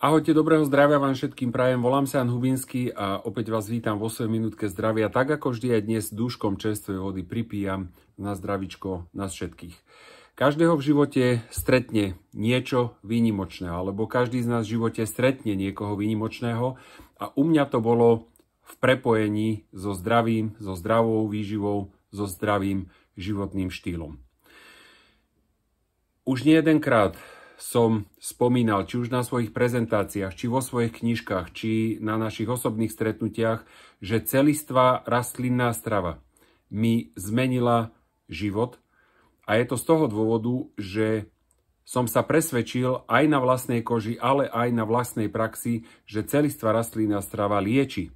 Ahojte, dobrého zdravia vám všetkým prajem. Volám sa Jan Hubinský a opäť vás vítam vo svojej minútke zdravia. Tak ako vždy aj dnes dúškom čerstvej vody pripíjam na zdravičko nás všetkých. Každého v živote stretne niečo výnimočné, alebo každý z nás v živote stretne niekoho výnimočného a u mňa to bolo v prepojení so zdravím, so zdravou výživou, so zdravým životným štýlom. Už nie jedenkrát som spomínal, či už na svojich prezentáciách, či vo svojich knižkách, či na našich osobných stretnutiach, že celistvá rastlinná strava mi zmenila život a je to z toho dôvodu, že som sa presvedčil aj na vlastnej koži, ale aj na vlastnej praxi, že celistvá rastlinná strava lieči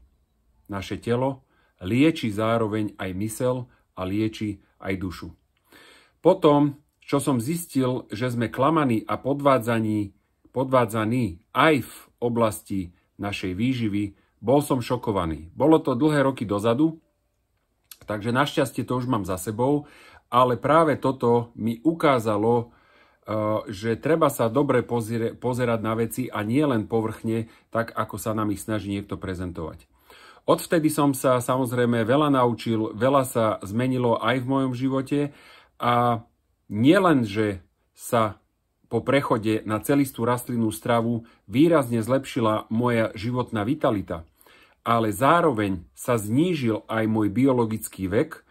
naše telo, lieči zároveň aj mysel a lieči aj dušu. Potom čo som zistil, že sme klamaní a podvádzaní, podvádzaní aj v oblasti našej výživy, bol som šokovaný. Bolo to dlhé roky dozadu, takže našťastie to už mám za sebou, ale práve toto mi ukázalo, eh, že treba sa dobre pozerať na veci a nie len povrchne, tak ako sa nám ich snaží niekto prezentovať. Odvtedy som sa samozrejme veľa naučil, veľa sa zmenilo aj v mojom živote a nielenže sa po prechode na celistú rastlinnú stravu výrazne zlepšila moja životná vitalita, ale zároveň sa znížil aj môj biologický vek.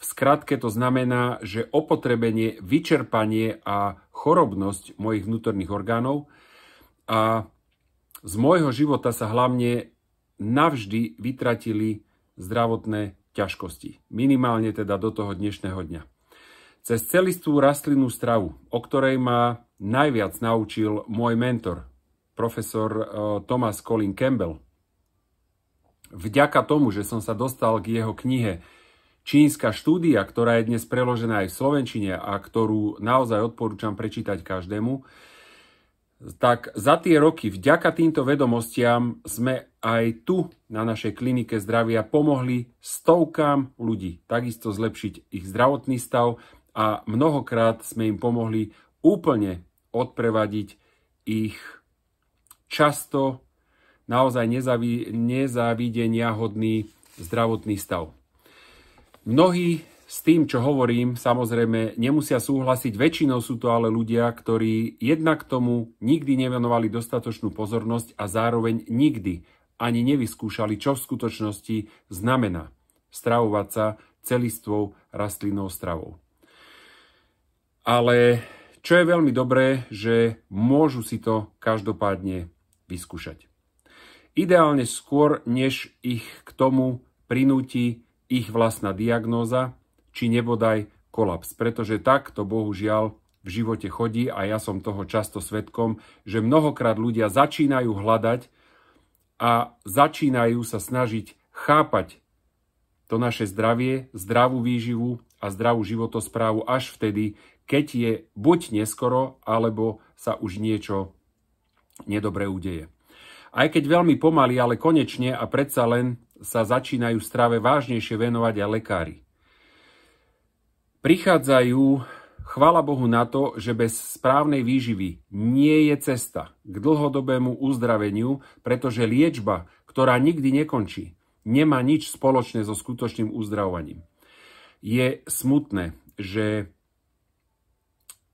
V skratke to znamená, že opotrebenie, vyčerpanie a chorobnosť mojich vnútorných orgánov a z môjho života sa hlavne navždy vytratili zdravotné ťažkosti. Minimálne teda do toho dnešného dňa cez celistú rastlinnú stravu, o ktorej ma najviac naučil môj mentor, profesor eh, Thomas Colin Campbell. Vďaka tomu, že som sa dostal k jeho knihe Čínska štúdia, ktorá je dnes preložená aj v Slovenčine a ktorú naozaj odporúčam prečítať každému, tak za tie roky vďaka týmto vedomostiam sme aj tu na našej klinike zdravia pomohli stovkám ľudí takisto zlepšiť ich zdravotný stav, a mnohokrát sme im pomohli úplne odprevadiť ich často naozaj nezaví, nezávidenia hodný zdravotný stav. Mnohí s tým, čo hovorím, samozrejme nemusia súhlasiť. Väčšinou sú to ale ľudia, ktorí jednak tomu nikdy nevenovali dostatočnú pozornosť a zároveň nikdy ani nevyskúšali, čo v skutočnosti znamená stravovať sa celistvou rastlinnou stravou ale čo je veľmi dobré, že môžu si to každopádne vyskúšať. Ideálne skôr, než ich k tomu prinúti ich vlastná diagnóza, či nebodaj kolaps. Pretože tak to bohužiaľ v živote chodí a ja som toho často svetkom, že mnohokrát ľudia začínajú hľadať a začínajú sa snažiť chápať to naše zdravie, zdravú výživu a zdravú životosprávu až vtedy, keď je buď neskoro, alebo sa už niečo nedobre udeje. Aj keď veľmi pomaly, ale konečne a predsa len sa začínajú strave vážnejšie venovať aj lekári. Prichádzajú, chvala Bohu na to, že bez správnej výživy nie je cesta k dlhodobému uzdraveniu, pretože liečba, ktorá nikdy nekončí, nemá nič spoločné so skutočným uzdravovaním. Je smutné, že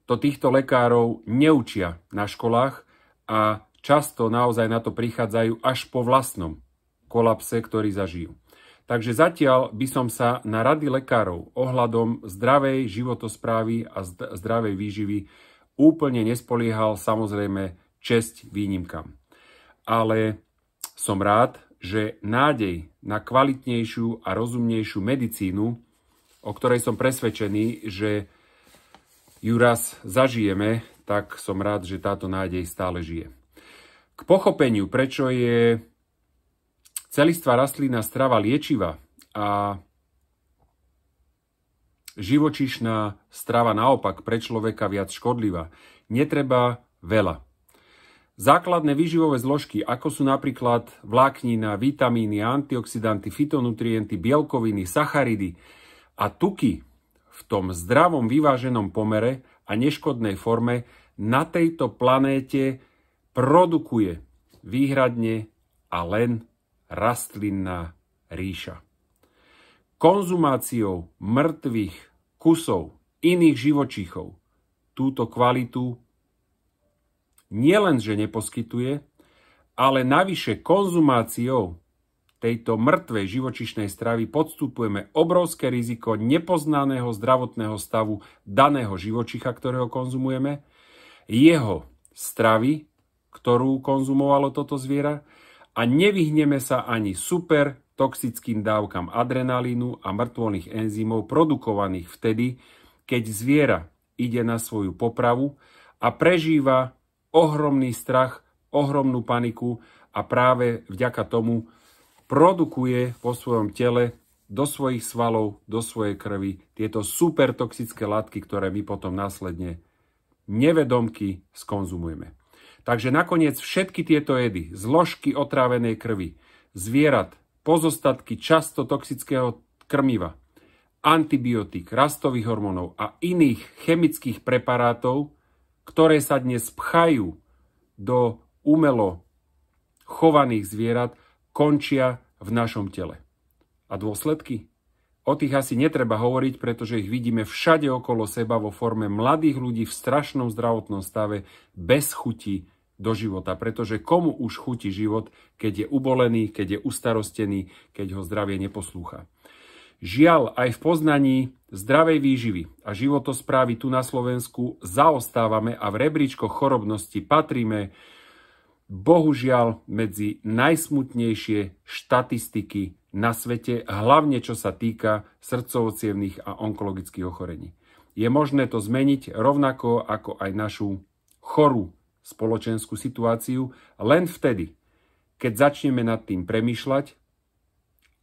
to týchto lekárov neučia na školách a často naozaj na to prichádzajú až po vlastnom kolapse, ktorý zažijú. Takže zatiaľ by som sa na rady lekárov ohľadom zdravej životosprávy a zdravej výživy úplne nespoliehal samozrejme česť výnimkám. Ale som rád, že nádej na kvalitnejšiu a rozumnejšiu medicínu, o ktorej som presvedčený, že ju raz zažijeme, tak som rád, že táto nádej stále žije. K pochopeniu, prečo je celistvá rastlina strava liečiva a živočišná strava naopak pre človeka viac škodlivá, netreba veľa. Základné výživové zložky, ako sú napríklad vláknina, vitamíny, antioxidanty, fitonutrienty, bielkoviny, sacharidy a tuky, v tom zdravom vyváženom pomere a neškodnej forme na tejto planéte produkuje výhradne a len rastlinná ríša. Konzumáciou mŕtvych kusov iných živočíchov túto kvalitu nielenže neposkytuje, ale navyše konzumáciou tejto mŕtvej živočišnej stravy podstupujeme obrovské riziko nepoznaného zdravotného stavu daného živočicha, ktorého konzumujeme, jeho stravy, ktorú konzumovalo toto zviera a nevyhneme sa ani super toxickým dávkam adrenalínu a mŕtvolných enzymov produkovaných vtedy, keď zviera ide na svoju popravu a prežíva ohromný strach, ohromnú paniku a práve vďaka tomu produkuje vo svojom tele do svojich svalov, do svojej krvi tieto supertoxické látky, ktoré my potom následne nevedomky skonzumujeme. Takže nakoniec všetky tieto jedy, zložky otrávenej krvi, zvierat, pozostatky často toxického krmiva, antibiotík, rastových hormónov a iných chemických preparátov, ktoré sa dnes pchajú do umelo chovaných zvierat, končia v našom tele. A dôsledky? O tých asi netreba hovoriť, pretože ich vidíme všade okolo seba vo forme mladých ľudí v strašnom zdravotnom stave bez chuti do života, pretože komu už chutí život, keď je ubolený, keď je ustarostený, keď ho zdravie neposlúcha. Žiaľ, aj v poznaní zdravej výživy a životosprávy tu na Slovensku zaostávame a v rebríčkoch chorobnosti patríme bohužiaľ medzi najsmutnejšie štatistiky na svete, hlavne čo sa týka srdcovocievných a onkologických ochorení. Je možné to zmeniť rovnako ako aj našu chorú spoločenskú situáciu len vtedy, keď začneme nad tým premyšľať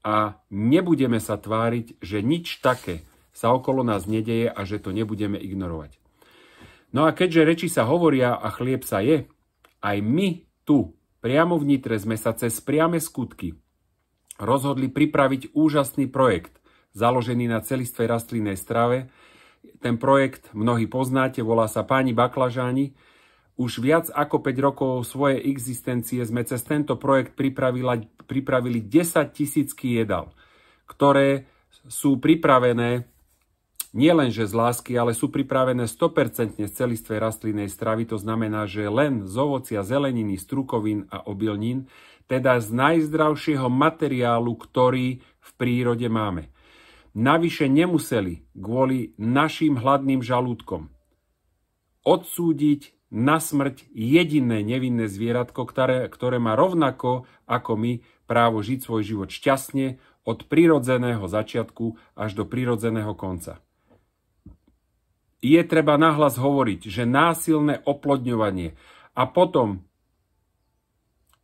a nebudeme sa tváriť, že nič také sa okolo nás nedeje a že to nebudeme ignorovať. No a keďže reči sa hovoria a chlieb sa je, aj my tu, priamo v Nitre, sme sa cez priame skutky rozhodli pripraviť úžasný projekt, založený na celistvej rastlinnej strave. Ten projekt mnohí poznáte, volá sa Páni baklažáni. Už viac ako 5 rokov svojej existencie sme cez tento projekt pripravili, pripravili 10 tisícky jedal, ktoré sú pripravené nie len, že z lásky, ale sú pripravené 100% z celistvej rastlinnej stravy, to znamená, že len z ovocia, zeleniny, strukovín a obilnín, teda z najzdravšieho materiálu, ktorý v prírode máme. Navyše nemuseli kvôli našim hladným žalúdkom odsúdiť na smrť jediné nevinné zvieratko, ktoré, ktoré má rovnako ako my právo žiť svoj život šťastne od prirodzeného začiatku až do prirodzeného konca je treba nahlas hovoriť, že násilné oplodňovanie a potom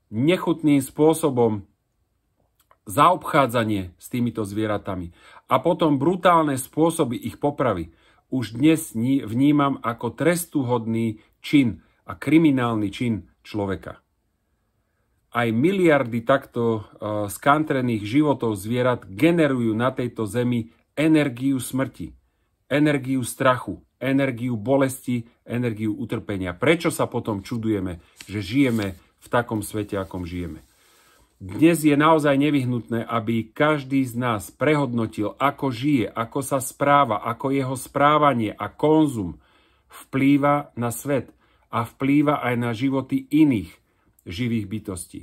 nechutným spôsobom zaobchádzanie s týmito zvieratami a potom brutálne spôsoby ich popravy už dnes vnímam ako trestuhodný čin a kriminálny čin človeka. Aj miliardy takto e, skantrených životov zvierat generujú na tejto zemi energiu smrti, energiu strachu, energiu bolesti, energiu utrpenia. Prečo sa potom čudujeme, že žijeme v takom svete, akom žijeme? Dnes je naozaj nevyhnutné, aby každý z nás prehodnotil, ako žije, ako sa správa, ako jeho správanie a konzum vplýva na svet a vplýva aj na životy iných živých bytostí.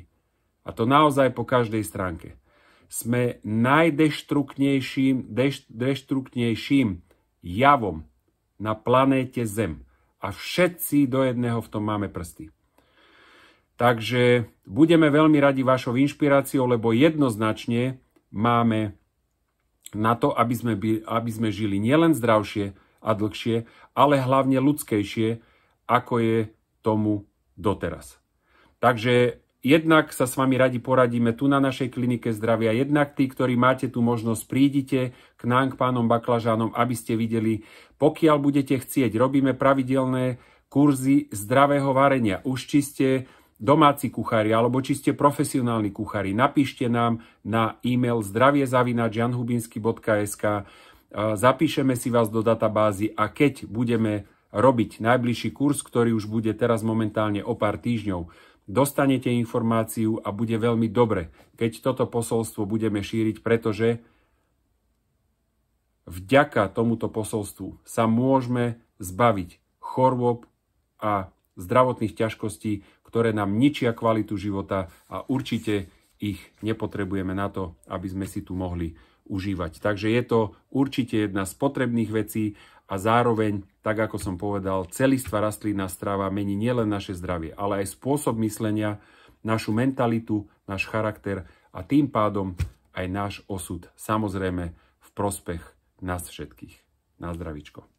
A to naozaj po každej stránke. Sme najdeštruktnejším deš, javom na planéte Zem. A všetci do jedného v tom máme prsty. Takže budeme veľmi radi vašou inšpiráciou, lebo jednoznačne máme na to, aby sme, by, aby sme žili nielen zdravšie a dlhšie, ale hlavne ľudskejšie, ako je tomu doteraz. Takže Jednak sa s vami radi poradíme tu na našej klinike zdravia, jednak tí, ktorí máte tú možnosť, prídite k nám, k pánom Baklažánom, aby ste videli, pokiaľ budete chcieť, robíme pravidelné kurzy zdravého varenia. Už či ste domáci kuchári alebo či ste profesionálni kuchári, napíšte nám na e-mail zdraviezavinačjanhubinsky.sk zapíšeme si vás do databázy a keď budeme robiť najbližší kurz, ktorý už bude teraz momentálne o pár týždňov, dostanete informáciu a bude veľmi dobre, keď toto posolstvo budeme šíriť, pretože vďaka tomuto posolstvu sa môžeme zbaviť chorôb a zdravotných ťažkostí, ktoré nám ničia kvalitu života a určite ich nepotrebujeme na to, aby sme si tu mohli užívať. Takže je to určite jedna z potrebných vecí a zároveň, tak ako som povedal, celistva rastlinná strava mení nielen naše zdravie, ale aj spôsob myslenia, našu mentalitu, náš charakter a tým pádom aj náš osud. Samozrejme v prospech nás všetkých. Na zdravičko.